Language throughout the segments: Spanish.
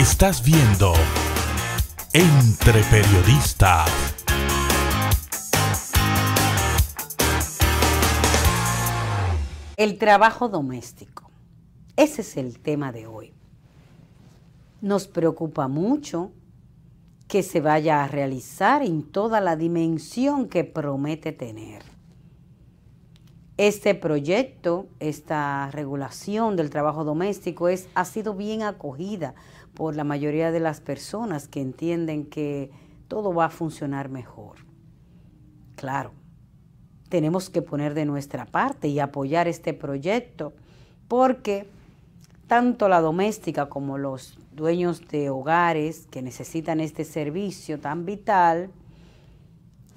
Estás viendo Entre Periodistas. El trabajo doméstico. Ese es el tema de hoy. Nos preocupa mucho que se vaya a realizar en toda la dimensión que promete tener. Este proyecto, esta regulación del trabajo doméstico es, ha sido bien acogida por la mayoría de las personas que entienden que todo va a funcionar mejor. Claro, tenemos que poner de nuestra parte y apoyar este proyecto porque tanto la doméstica como los dueños de hogares que necesitan este servicio tan vital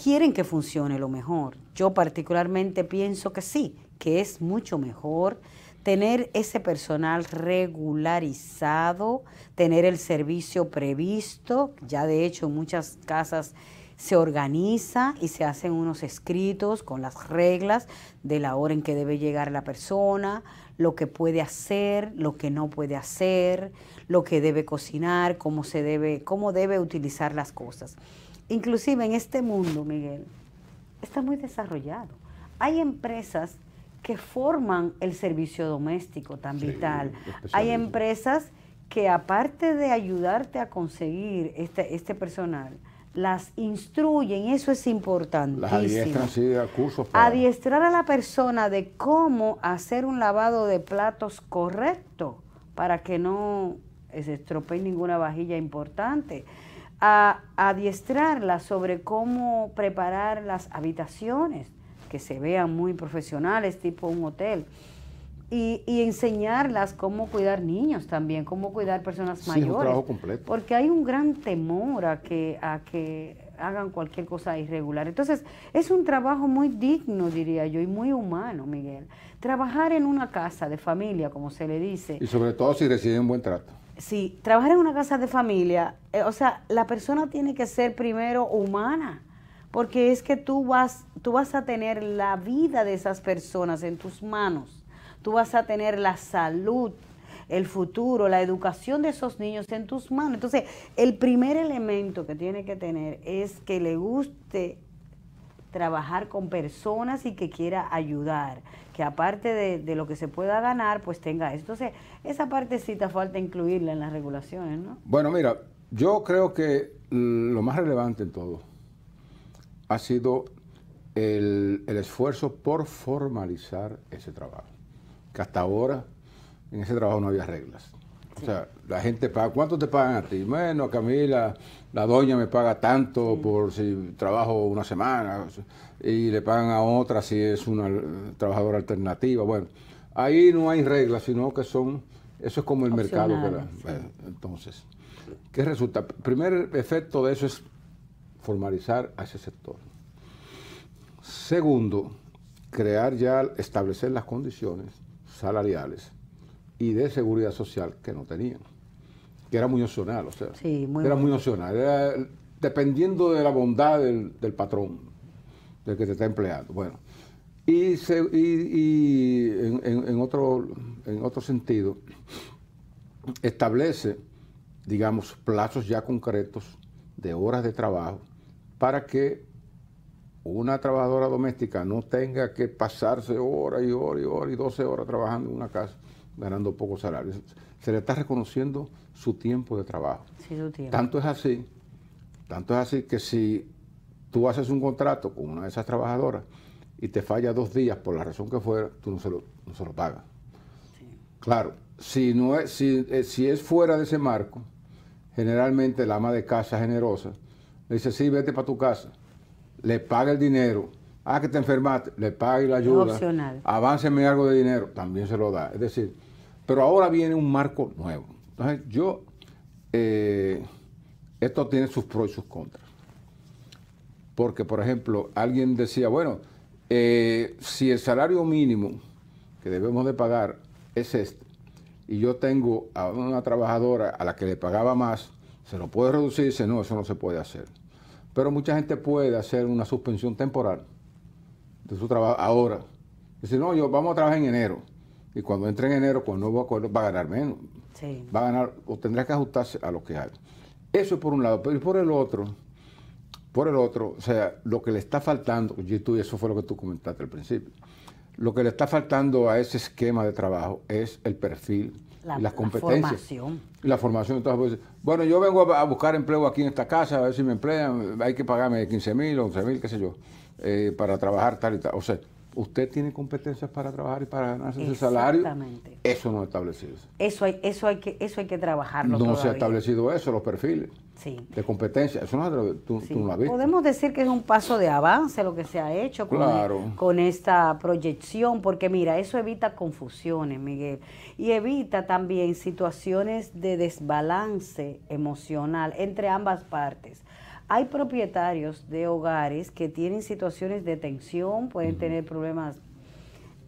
quieren que funcione lo mejor. Yo particularmente pienso que sí, que es mucho mejor tener ese personal regularizado, tener el servicio previsto, ya de hecho en muchas casas se organiza y se hacen unos escritos con las reglas de la hora en que debe llegar la persona, lo que puede hacer, lo que no puede hacer, lo que debe cocinar, cómo se debe, cómo debe utilizar las cosas. Inclusive en este mundo, Miguel, está muy desarrollado. Hay empresas que forman el servicio doméstico tan vital. Hay empresas que aparte de ayudarte a conseguir este, este personal, las instruyen, eso es importante. adiestran, sí, a cursos. Adiestrar a la persona de cómo hacer un lavado de platos correcto para que no se estropee ninguna vajilla importante. adiestrarla sobre cómo preparar las habitaciones que se vean muy profesionales, tipo un hotel. Y, enseñarlas cómo cuidar niños también, cómo cuidar personas mayores. es un trabajo completo. Porque hay un gran temor a que, a que hagan cualquier cosa irregular. Entonces, es un trabajo muy digno, diría yo, y muy humano, Miguel. Trabajar en una casa de familia, como se le dice. Y sobre todo si reciben buen trato. Sí, trabajar en una casa de familia, eh, o sea, la persona tiene que ser primero humana porque es que tú vas, tú vas a tener la vida de esas personas en tus manos, tú vas a tener la salud, el futuro, la educación de esos niños en tus manos. Entonces, el primer elemento que tiene que tener es que le guste trabajar con personas y que quiera ayudar, que aparte de, lo que se pueda ganar, pues tenga eso. Entonces, esa partecita falta incluirla en las regulaciones, ¿no? Bueno, mira, yo creo que mm, lo más relevante en todo ha sido el, esfuerzo por formalizar ese trabajo, que hasta ahora en ese trabajo no había reglas. O sea, la gente paga, ¿cuánto te pagan a ti? Bueno, Camila, la doña me paga tanto por si trabajo una semana y le pagan a otra si es una trabajadora alternativa. Bueno, ahí no hay reglas, sino que son, eso es como el mercado. ¿verdad? Entonces, ¿qué resulta? primer efecto de eso es formalizar a ese sector. Segundo, crear ya, establecer las condiciones salariales y de seguridad social que no tenían, que era muy opcional, o sea, era muy opcional, era dependiendo de la bondad del, patrón, del que te está empleando. Bueno, y, en, otro, en otro sentido, establece, digamos, plazos ya concretos de horas de trabajo para que una trabajadora doméstica no tenga que pasarse horas y horas y horas y 12 horas trabajando en una casa ganando pocos salarios. Se le está reconociendo su tiempo de trabajo. Tanto es así, tanto es así que si tú haces un contrato con una de esas trabajadoras y te falla dos días por la razón que fuera, tú no se lo, no pagas. Claro, si, no es, si, eh, si es fuera de ese marco, generalmente la ama de casa generosa le dice, sí, vete para tu casa. Le paga el dinero. Ah, que te enfermaste. Le paga y la ayuda. Opcional. Avánceme algo de dinero. También se lo da. Es decir, pero ahora viene un marco nuevo. Entonces, yo, eh, esto tiene sus pros y sus contras. Porque, por ejemplo, alguien decía, bueno, eh, si el salario mínimo que debemos de pagar es este, y yo tengo a una trabajadora a la que le pagaba más, se lo puede reducir y dice, no, eso no se puede hacer. Pero mucha gente puede hacer una suspensión temporal de su trabajo ahora. Dice, no, yo vamos a trabajar en enero. Y cuando entre en enero con nuevo acuerdo va a ganar menos. Va a ganar o tendrá que ajustarse a lo que hay. Eso es por un lado. Pero por el otro, por el otro, o sea, lo que le está faltando, y tú, eso fue lo que tú comentaste al principio, lo que le está faltando a ese esquema de trabajo es el perfil la, las La formación. La pues, Bueno, yo vengo a, buscar empleo aquí en esta casa, a ver si me emplean, hay que pagarme 15 mil, 11 mil, qué sé yo, eh, para trabajar tal y tal. O sea, usted tiene competencias para trabajar y para ganarse ese salario. Exactamente. Eso no es establecido. Eso hay, eso hay que, eso hay que trabajarlo. No se ha establecido eso, los perfiles de competencia. Eso no lo has visto. Podemos decir que es un paso de avance lo que se ha hecho con esta proyección, porque mira, eso evita confusiones, Miguel, y evita también situaciones de desbalance emocional entre ambas partes hay propietarios de hogares que tienen situaciones de tensión, pueden tener problemas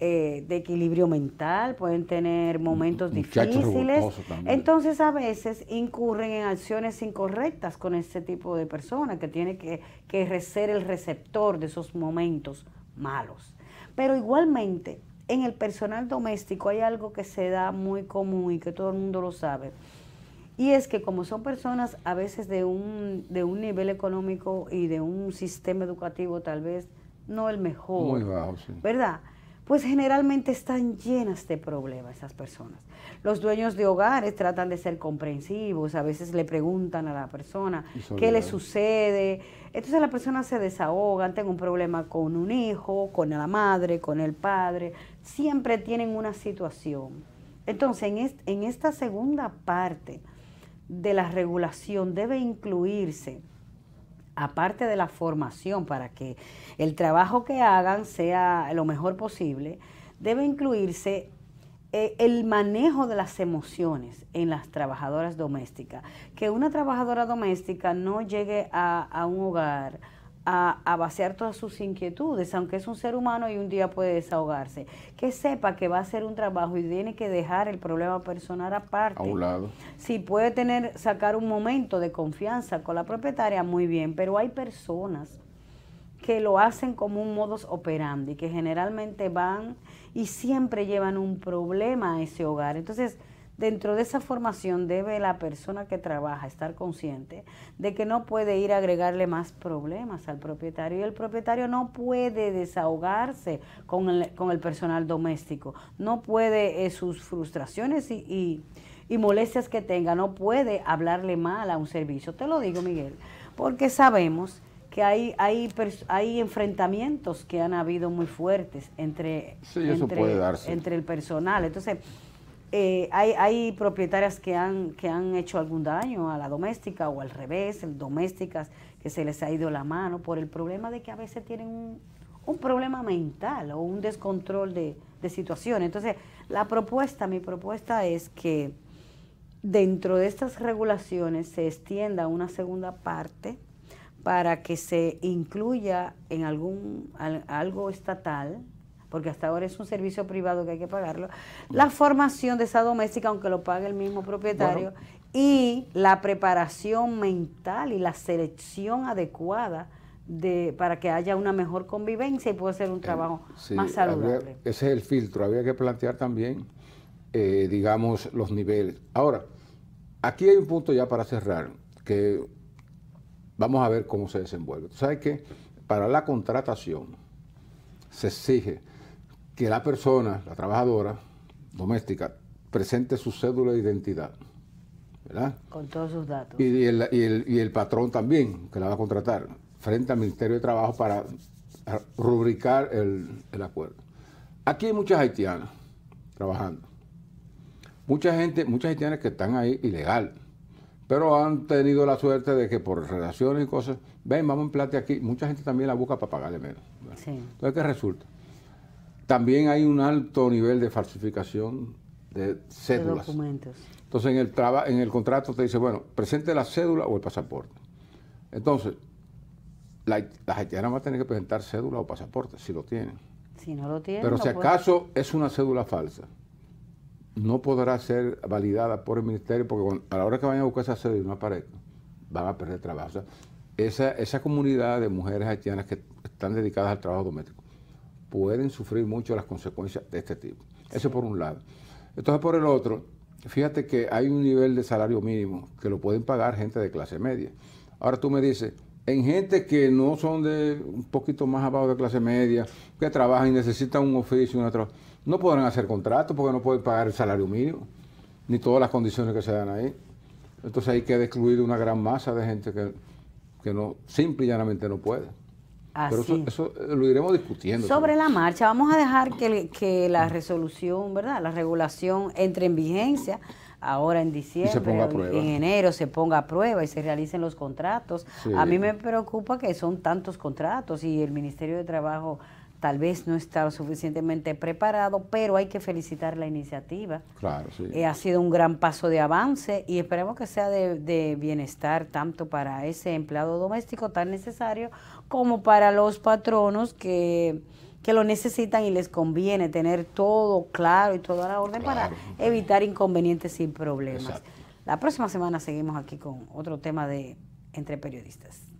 eh, de equilibrio mental, pueden tener momentos difíciles. Entonces a veces incurren en acciones incorrectas con este tipo de persona que tiene que, que ser el receptor de esos momentos malos. Pero igualmente, en el personal doméstico hay algo que se da muy común y que todo el mundo lo sabe y es que como son personas a veces de un, de un nivel económico y de un sistema educativo tal vez no el mejor, Muy bajo, sí. ¿verdad? Pues generalmente están llenas de problemas esas personas. Los dueños de hogares tratan de ser comprensivos, a veces le preguntan a la persona qué le sucede. Entonces la persona se desahoga, tengo un problema con un hijo, con la madre, con el padre, siempre tienen una situación. Entonces en, en esta segunda parte, de la regulación debe incluirse, aparte de la formación, para que el trabajo que hagan sea lo mejor posible, debe incluirse eh, el manejo de las emociones en las trabajadoras domésticas. Que una trabajadora doméstica no llegue a, un hogar a, vaciar todas sus inquietudes, aunque es un ser humano y un día puede desahogarse. Que sepa que va a hacer un trabajo y tiene que dejar el problema personal aparte. A un lado. Si puede tener, sacar un momento de confianza con la propietaria, muy bien, pero hay personas que lo hacen como un modus operandi, que generalmente van y siempre llevan un problema a ese hogar. Entonces, Dentro de esa formación debe la persona que trabaja estar consciente de que no puede ir a agregarle más problemas al propietario y el propietario no puede desahogarse con el, con el personal doméstico, no puede eh, sus frustraciones y, molestias que tenga, no puede hablarle mal a un servicio. Te lo digo, Miguel, porque sabemos que hay, hay, hay enfrentamientos que han habido muy fuertes entre, entre, entre el personal. Entonces, eh, hay, hay, propietarias que han, que han hecho algún daño a la doméstica o al revés, el domésticas que se les ha ido la mano por el problema de que a veces tienen un, problema mental o un descontrol de, de situación. Entonces, la propuesta, mi propuesta es que dentro de estas regulaciones se extienda una segunda parte para que se incluya en algún algo estatal porque hasta ahora es un servicio privado que hay que pagarlo, la formación de esa doméstica, aunque lo pague el mismo propietario, y la preparación mental y la selección adecuada de, para que haya una mejor convivencia y pueda ser un eh, trabajo más saludable. ese es el filtro, había que plantear también, eh, digamos, los niveles. Ahora, aquí hay un punto ya para cerrar, que vamos a ver cómo se desenvuelve. sabes que para la contratación se exige que la persona, la trabajadora doméstica, presente su cédula de identidad. ¿verdad? Con todos sus datos. Y, el, patrón también, que la va a contratar, frente al Ministerio de Trabajo para rubricar el, acuerdo. Aquí hay muchas haitianas trabajando. Mucha gente, muchas haitianas que están ahí ilegal, pero han tenido la suerte de que por relaciones y cosas, ven, vamos en plata aquí, mucha gente también la busca para pagarle menos. Entonces, ¿qué resulta? También hay un alto nivel de falsificación de cédulas. documentos. Entonces en el, en el contrato te dice, bueno, presente la cédula o el pasaporte. Entonces, la, haitianas van a tener que presentar cédula o pasaporte, si lo tienen. Si no lo tienen. Pero si acaso es una cédula falsa, no podrá ser validada por el ministerio, porque a la hora que vayan a buscar esa cédula y no aparezca, van a perder trabajo. esa comunidad de mujeres haitianas que están dedicadas al trabajo doméstico pueden sufrir mucho las consecuencias de este tipo. Eso por un lado. Entonces, por el otro, fíjate que hay un nivel de salario mínimo que lo pueden pagar gente de clase media. Ahora tú me dices, en gente que no son de un poquito más abajo de clase media, que trabajan y necesitan un oficio, no podrán hacer contrato porque no pueden pagar el salario mínimo, ni todas las condiciones que se dan ahí. Entonces ahí queda excluida una gran masa de gente que, que no, simple y llanamente no puede eso, eh, lo iremos discutiendo. Sobre la marcha, vamos a dejar que, que, la resolución, ¿verdad? La regulación entre en vigencia ahora en diciembre, en enero se ponga a prueba y se realicen los contratos. A mí me preocupa que son tantos contratos y el Ministerio de Trabajo tal vez no está suficientemente preparado, pero hay que felicitar la iniciativa. Claro, sí. Eh, ha sido un gran paso de avance y esperemos que sea de, bienestar tanto para ese empleado doméstico tan necesario como para los patronos que, lo necesitan y les conviene tener todo claro y toda la orden para evitar inconvenientes y problemas. La próxima semana seguimos aquí con otro tema de entre periodistas.